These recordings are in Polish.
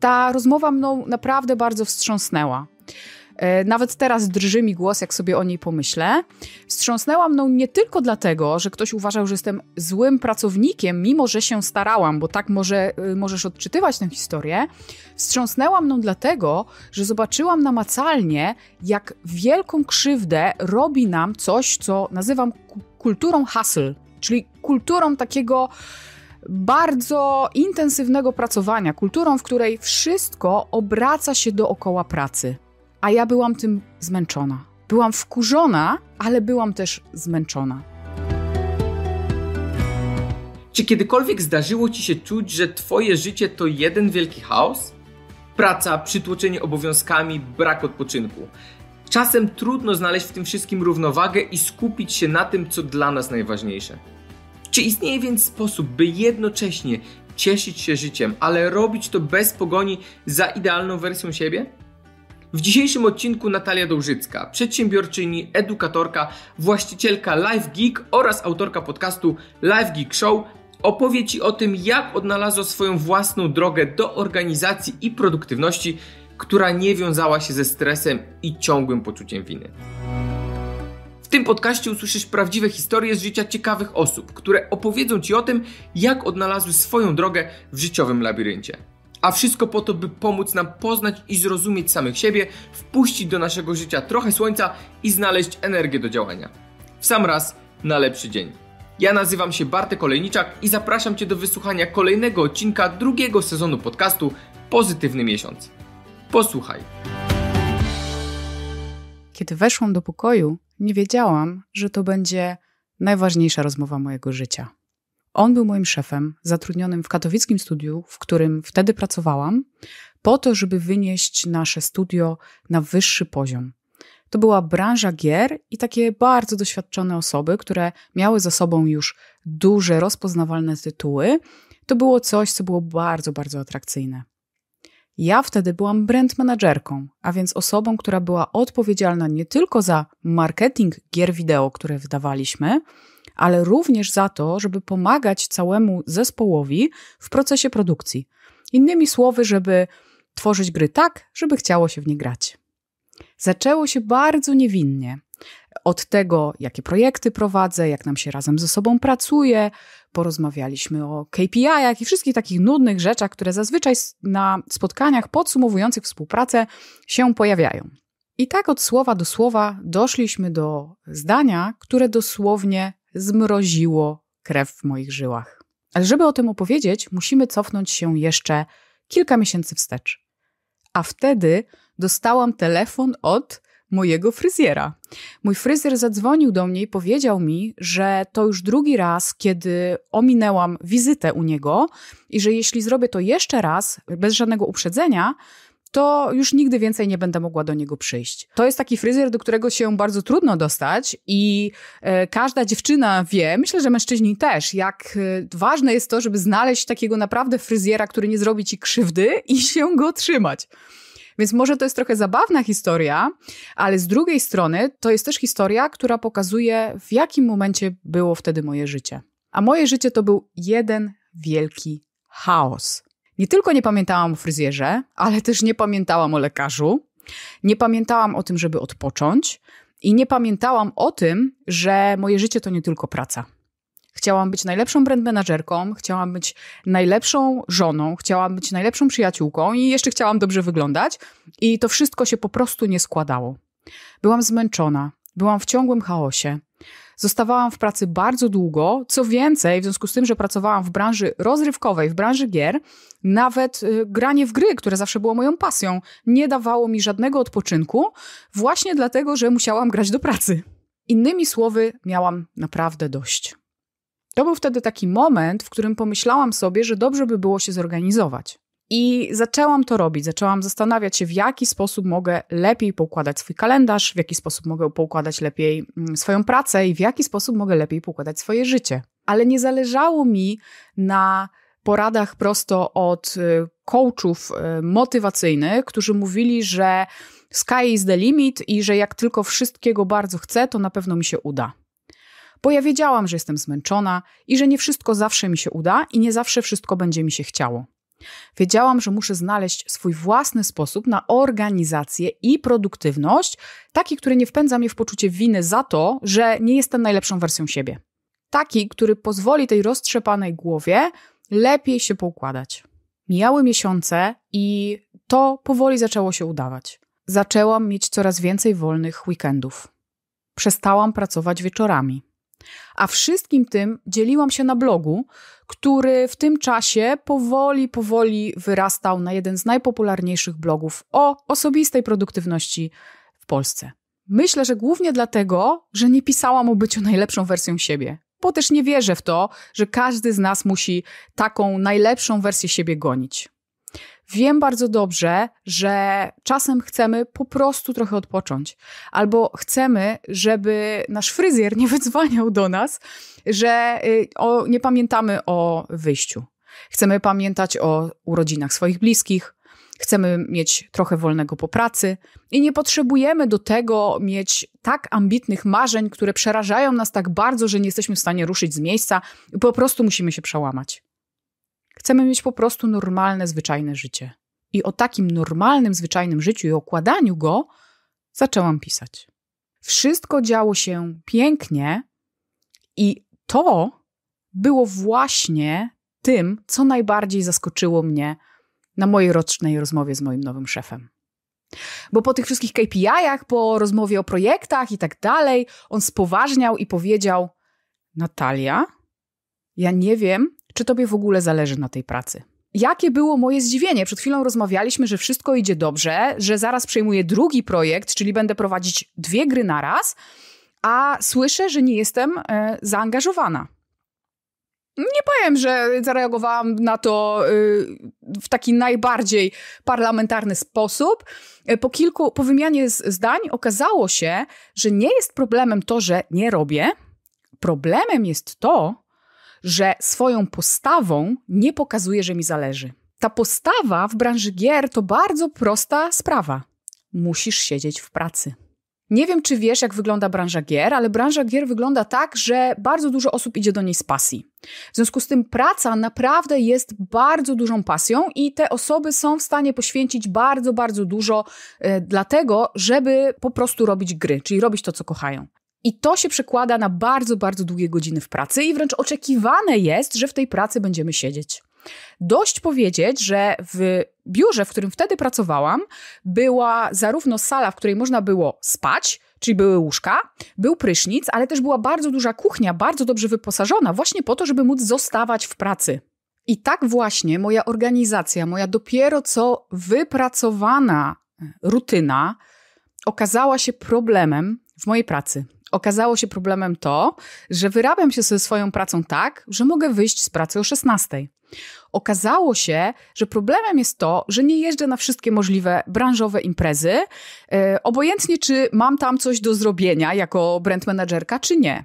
ta rozmowa mną naprawdę bardzo wstrząsnęła. E, nawet teraz drży mi głos, jak sobie o niej pomyślę. Wstrząsnęła mną nie tylko dlatego, że ktoś uważał, że jestem złym pracownikiem, mimo że się starałam, bo tak może, y, możesz odczytywać tę historię. Wstrząsnęła mną dlatego, że zobaczyłam namacalnie, jak wielką krzywdę robi nam coś, co nazywam kulturą hustle, czyli kulturą takiego bardzo intensywnego pracowania, kulturą, w której wszystko obraca się dookoła pracy. A ja byłam tym zmęczona. Byłam wkurzona, ale byłam też zmęczona. Czy kiedykolwiek zdarzyło ci się czuć, że twoje życie to jeden wielki chaos? Praca, przytłoczenie obowiązkami, brak odpoczynku. Czasem trudno znaleźć w tym wszystkim równowagę i skupić się na tym, co dla nas najważniejsze. Czy istnieje więc sposób, by jednocześnie cieszyć się życiem, ale robić to bez pogoni za idealną wersją siebie? W dzisiejszym odcinku Natalia Dołżycka, przedsiębiorczyni, edukatorka, właścicielka Live Geek oraz autorka podcastu Live Geek Show opowie Ci o tym, jak odnalazła swoją własną drogę do organizacji i produktywności, która nie wiązała się ze stresem i ciągłym poczuciem winy tym podcaście usłyszysz prawdziwe historie z życia ciekawych osób, które opowiedzą Ci o tym, jak odnalazły swoją drogę w życiowym labiryncie. A wszystko po to, by pomóc nam poznać i zrozumieć samych siebie, wpuścić do naszego życia trochę słońca i znaleźć energię do działania. W sam raz na lepszy dzień. Ja nazywam się Bartek Kolejniczak i zapraszam Cię do wysłuchania kolejnego odcinka drugiego sezonu podcastu Pozytywny Miesiąc. Posłuchaj. Kiedy weszłam do pokoju, nie wiedziałam, że to będzie najważniejsza rozmowa mojego życia. On był moim szefem, zatrudnionym w katowickim studiu, w którym wtedy pracowałam, po to, żeby wynieść nasze studio na wyższy poziom. To była branża gier i takie bardzo doświadczone osoby, które miały za sobą już duże, rozpoznawalne tytuły. To było coś, co było bardzo, bardzo atrakcyjne. Ja wtedy byłam brand managerką, a więc osobą, która była odpowiedzialna nie tylko za marketing gier wideo, które wydawaliśmy, ale również za to, żeby pomagać całemu zespołowi w procesie produkcji. Innymi słowy, żeby tworzyć gry tak, żeby chciało się w nie grać. Zaczęło się bardzo niewinnie od tego, jakie projekty prowadzę, jak nam się razem ze sobą pracuje. Porozmawialiśmy o KPI-ach i wszystkich takich nudnych rzeczach, które zazwyczaj na spotkaniach podsumowujących współpracę się pojawiają. I tak od słowa do słowa doszliśmy do zdania, które dosłownie zmroziło krew w moich żyłach. Ale żeby o tym opowiedzieć, musimy cofnąć się jeszcze kilka miesięcy wstecz. A wtedy dostałam telefon od mojego fryzjera. Mój fryzjer zadzwonił do mnie i powiedział mi, że to już drugi raz, kiedy ominęłam wizytę u niego i że jeśli zrobię to jeszcze raz, bez żadnego uprzedzenia, to już nigdy więcej nie będę mogła do niego przyjść. To jest taki fryzjer, do którego się bardzo trudno dostać i e, każda dziewczyna wie, myślę, że mężczyźni też, jak e, ważne jest to, żeby znaleźć takiego naprawdę fryzjera, który nie zrobi ci krzywdy i się go trzymać. Więc może to jest trochę zabawna historia, ale z drugiej strony to jest też historia, która pokazuje, w jakim momencie było wtedy moje życie. A moje życie to był jeden wielki chaos. Nie tylko nie pamiętałam o fryzjerze, ale też nie pamiętałam o lekarzu, nie pamiętałam o tym, żeby odpocząć i nie pamiętałam o tym, że moje życie to nie tylko praca. Chciałam być najlepszą brand chciałam być najlepszą żoną, chciałam być najlepszą przyjaciółką i jeszcze chciałam dobrze wyglądać. I to wszystko się po prostu nie składało. Byłam zmęczona, byłam w ciągłym chaosie. Zostawałam w pracy bardzo długo. Co więcej, w związku z tym, że pracowałam w branży rozrywkowej, w branży gier, nawet y, granie w gry, które zawsze było moją pasją, nie dawało mi żadnego odpoczynku, właśnie dlatego, że musiałam grać do pracy. Innymi słowy, miałam naprawdę dość. To był wtedy taki moment, w którym pomyślałam sobie, że dobrze by było się zorganizować. I zaczęłam to robić, zaczęłam zastanawiać się, w jaki sposób mogę lepiej poukładać swój kalendarz, w jaki sposób mogę poukładać lepiej mm, swoją pracę i w jaki sposób mogę lepiej poukładać swoje życie. Ale nie zależało mi na poradach prosto od y, coachów y, motywacyjnych, którzy mówili, że sky is the limit i że jak tylko wszystkiego bardzo chcę, to na pewno mi się uda bo ja wiedziałam, że jestem zmęczona i że nie wszystko zawsze mi się uda i nie zawsze wszystko będzie mi się chciało. Wiedziałam, że muszę znaleźć swój własny sposób na organizację i produktywność, taki, który nie wpędza mnie w poczucie winy za to, że nie jestem najlepszą wersją siebie. Taki, który pozwoli tej roztrzepanej głowie lepiej się poukładać. Mijały miesiące i to powoli zaczęło się udawać. Zaczęłam mieć coraz więcej wolnych weekendów. Przestałam pracować wieczorami. A wszystkim tym dzieliłam się na blogu, który w tym czasie powoli, powoli wyrastał na jeden z najpopularniejszych blogów o osobistej produktywności w Polsce. Myślę, że głównie dlatego, że nie pisałam o byciu najlepszą wersją siebie, bo też nie wierzę w to, że każdy z nas musi taką najlepszą wersję siebie gonić. Wiem bardzo dobrze, że czasem chcemy po prostu trochę odpocząć, albo chcemy, żeby nasz fryzjer nie wydzwaniał do nas, że y, o, nie pamiętamy o wyjściu. Chcemy pamiętać o urodzinach swoich bliskich, chcemy mieć trochę wolnego po pracy i nie potrzebujemy do tego mieć tak ambitnych marzeń, które przerażają nas tak bardzo, że nie jesteśmy w stanie ruszyć z miejsca i po prostu musimy się przełamać. Chcemy mieć po prostu normalne, zwyczajne życie. I o takim normalnym, zwyczajnym życiu i okładaniu go zaczęłam pisać. Wszystko działo się pięknie i to było właśnie tym, co najbardziej zaskoczyło mnie na mojej rocznej rozmowie z moim nowym szefem. Bo po tych wszystkich KPI-ach, po rozmowie o projektach i tak dalej, on spoważniał i powiedział: Natalia, ja nie wiem, czy tobie w ogóle zależy na tej pracy? Jakie było moje zdziwienie? Przed chwilą rozmawialiśmy, że wszystko idzie dobrze, że zaraz przejmuję drugi projekt, czyli będę prowadzić dwie gry na raz, a słyszę, że nie jestem e, zaangażowana. Nie powiem, że zareagowałam na to e, w taki najbardziej parlamentarny sposób. E, po kilku, po wymianie zdań okazało się, że nie jest problemem to, że nie robię. Problemem jest to, że swoją postawą nie pokazuje, że mi zależy. Ta postawa w branży gier to bardzo prosta sprawa. Musisz siedzieć w pracy. Nie wiem, czy wiesz, jak wygląda branża gier, ale branża gier wygląda tak, że bardzo dużo osób idzie do niej z pasji. W związku z tym praca naprawdę jest bardzo dużą pasją i te osoby są w stanie poświęcić bardzo, bardzo dużo y, e, dlatego, żeby po prostu robić gry, czyli robić to, co kochają. I to się przekłada na bardzo, bardzo długie godziny w pracy i wręcz oczekiwane jest, że w tej pracy będziemy siedzieć. Dość powiedzieć, że w biurze, w którym wtedy pracowałam, była zarówno sala, w której można było spać, czyli były łóżka, był prysznic, ale też była bardzo duża kuchnia, bardzo dobrze wyposażona, właśnie po to, żeby móc zostawać w pracy. I tak właśnie moja organizacja, moja dopiero co wypracowana rutyna okazała się problemem w mojej pracy okazało się problemem to, że wyrabiam się ze swoją pracą tak, że mogę wyjść z pracy o 16. Okazało się, że problemem jest to, że nie jeżdżę na wszystkie możliwe branżowe imprezy, e, obojętnie czy mam tam coś do zrobienia jako brand managerka, czy nie.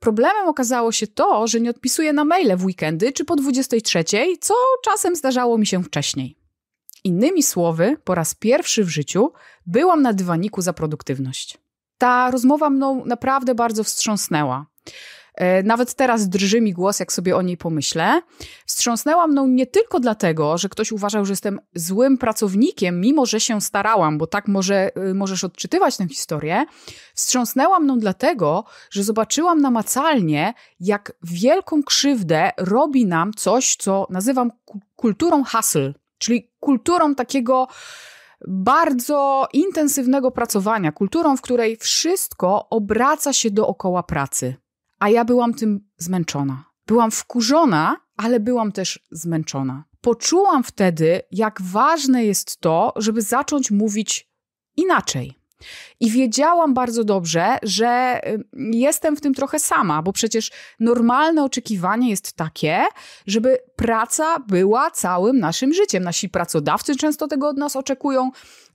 Problemem okazało się to, że nie odpisuję na maile w weekendy czy po 23, co czasem zdarzało mi się wcześniej. Innymi słowy, po raz pierwszy w życiu byłam na dywaniku za produktywność ta rozmowa mną naprawdę bardzo wstrząsnęła. E, nawet teraz drży mi głos, jak sobie o niej pomyślę. Wstrząsnęła mną nie tylko dlatego, że ktoś uważał, że jestem złym pracownikiem, mimo że się starałam, bo tak może, e, możesz odczytywać tę historię. Wstrząsnęła mną dlatego, że zobaczyłam namacalnie, jak wielką krzywdę robi nam coś, co nazywam kulturą hustle, czyli kulturą takiego bardzo intensywnego pracowania, kulturą, w której wszystko obraca się dookoła pracy. A ja byłam tym zmęczona. Byłam wkurzona, ale byłam też zmęczona. Poczułam wtedy, jak ważne jest to, żeby zacząć mówić inaczej. I wiedziałam bardzo dobrze, że y, jestem w tym trochę sama, bo przecież normalne oczekiwanie jest takie, żeby praca była całym naszym życiem. Nasi pracodawcy często tego od nas oczekują,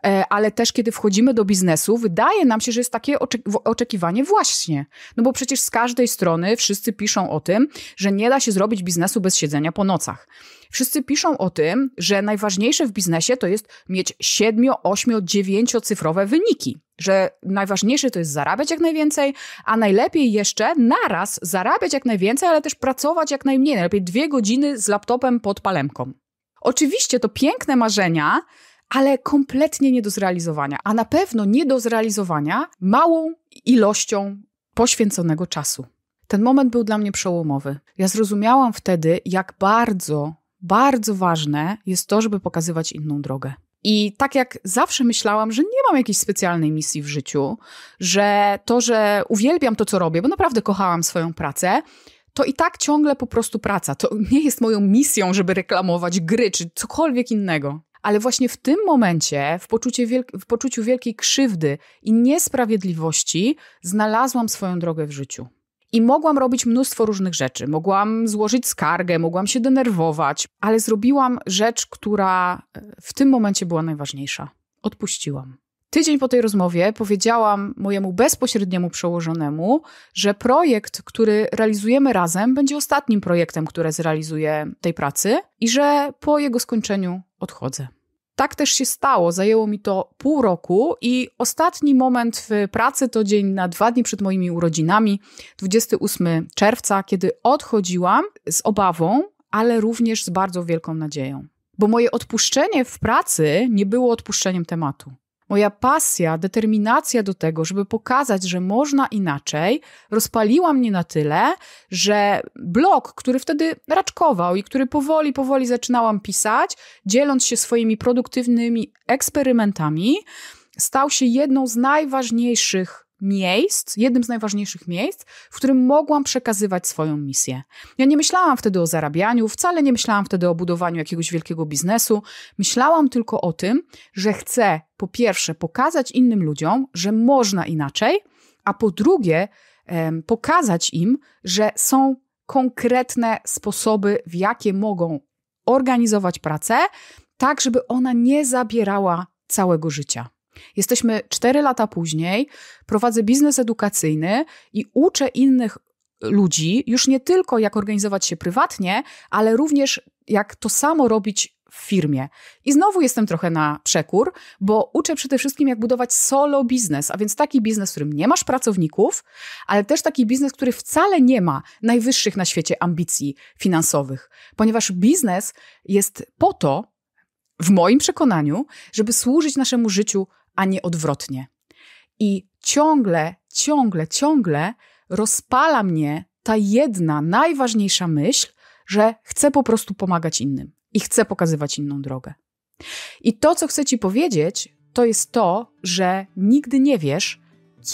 e, ale też kiedy wchodzimy do biznesu, wydaje nam się, że jest takie oczekiwanie właśnie. No bo przecież z każdej strony wszyscy piszą o tym, że nie da się zrobić biznesu bez siedzenia po nocach. Wszyscy piszą o tym, że najważniejsze w biznesie to jest mieć 7, 8, 9 cyfrowe wyniki że najważniejsze to jest zarabiać jak najwięcej, a najlepiej jeszcze naraz zarabiać jak najwięcej, ale też pracować jak najmniej, najlepiej dwie godziny z laptopem pod palemką. Oczywiście to piękne marzenia, ale kompletnie nie do zrealizowania, a na pewno nie do zrealizowania małą ilością poświęconego czasu. Ten moment był dla mnie przełomowy. Ja zrozumiałam wtedy, jak bardzo, bardzo ważne jest to, żeby pokazywać inną drogę. I tak jak zawsze myślałam, że nie mam jakiejś specjalnej misji w życiu, że to, że uwielbiam to, co robię, bo naprawdę kochałam swoją pracę, to i tak ciągle po prostu praca. To nie jest moją misją, żeby reklamować gry czy cokolwiek innego. Ale właśnie w tym momencie, w, w poczuciu wielkiej krzywdy i niesprawiedliwości, znalazłam swoją drogę w życiu. I mogłam robić mnóstwo różnych rzeczy. Mogłam złożyć skargę, mogłam się denerwować, ale zrobiłam rzecz, która e, w tym momencie była najważniejsza. Odpuściłam. Tydzień po tej rozmowie powiedziałam mojemu bezpośredniemu przełożonemu, że projekt, który realizujemy razem, będzie ostatnim projektem, który zrealizuję tej pracy i że po jego skończeniu odchodzę tak też się stało. Zajęło mi to pół roku i ostatni moment w pracy to dzień na dwa dni przed moimi urodzinami, 28 czerwca, kiedy odchodziłam z obawą, ale również z bardzo wielką nadzieją. Bo moje odpuszczenie w pracy nie było odpuszczeniem tematu moja pasja, determinacja do tego, żeby pokazać, że można inaczej, rozpaliła mnie na tyle, że blog, który wtedy raczkował i który powoli, powoli zaczynałam pisać, dzieląc się swoimi produktywnymi eksperymentami, stał się jedną z najważniejszych miejsc, jednym z najważniejszych miejsc, w którym mogłam przekazywać swoją misję. Ja nie myślałam wtedy o zarabianiu, wcale nie myślałam wtedy o budowaniu jakiegoś wielkiego biznesu. Myślałam tylko o tym, że chcę po pierwsze pokazać innym ludziom, że można inaczej, a po drugie em, pokazać im, że są konkretne sposoby, w jakie mogą organizować pracę, tak żeby ona nie zabierała całego życia. Jesteśmy 4 lata później, prowadzę biznes edukacyjny i uczę innych ludzi już nie tylko jak organizować się prywatnie, ale również jak to samo robić w firmie. I znowu jestem trochę na przekór, bo uczę przede wszystkim, jak budować solo biznes, a więc taki biznes, w którym nie masz pracowników, ale też taki biznes, który wcale nie ma najwyższych na świecie ambicji finansowych, ponieważ biznes jest po to, w moim przekonaniu, żeby służyć naszemu życiu a nie odwrotnie. I ciągle, ciągle, ciągle rozpala mnie ta jedna najważniejsza myśl, że chcę po prostu pomagać innym i chcę pokazywać inną drogę. I to, co chcę Ci powiedzieć, to jest to, że nigdy nie wiesz,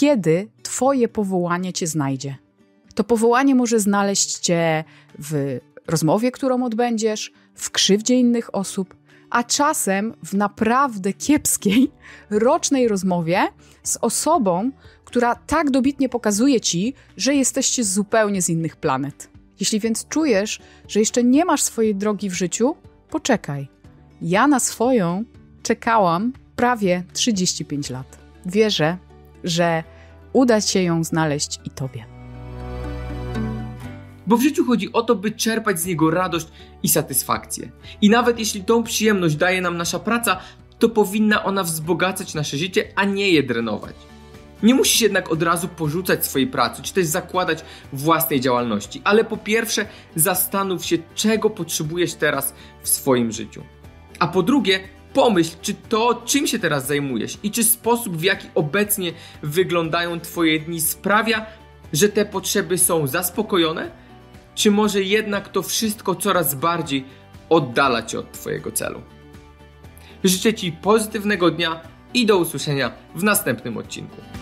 kiedy Twoje powołanie Cię znajdzie. To powołanie może znaleźć Cię w rozmowie, którą odbędziesz, w krzywdzie innych osób, a czasem w naprawdę kiepskiej, rocznej rozmowie z osobą, która tak dobitnie pokazuje ci, że jesteście zupełnie z innych planet. Jeśli więc czujesz, że jeszcze nie masz swojej drogi w życiu, poczekaj. Ja na swoją czekałam prawie 35 lat. Wierzę, że uda się ją znaleźć i tobie. Bo w życiu chodzi o to, by czerpać z niego radość i satysfakcję. I nawet jeśli tą przyjemność daje nam nasza praca, to powinna ona wzbogacać nasze życie, a nie je drenować. Nie musisz jednak od razu porzucać swojej pracy, czy też zakładać własnej działalności, ale po pierwsze zastanów się, czego potrzebujesz teraz w swoim życiu. A po drugie, pomyśl, czy to, czym się teraz zajmujesz i czy sposób, w jaki obecnie wyglądają Twoje dni, sprawia, że te potrzeby są zaspokojone czy może jednak to wszystko coraz bardziej oddala cię od Twojego celu? Życzę Ci pozytywnego dnia i do usłyszenia w następnym odcinku.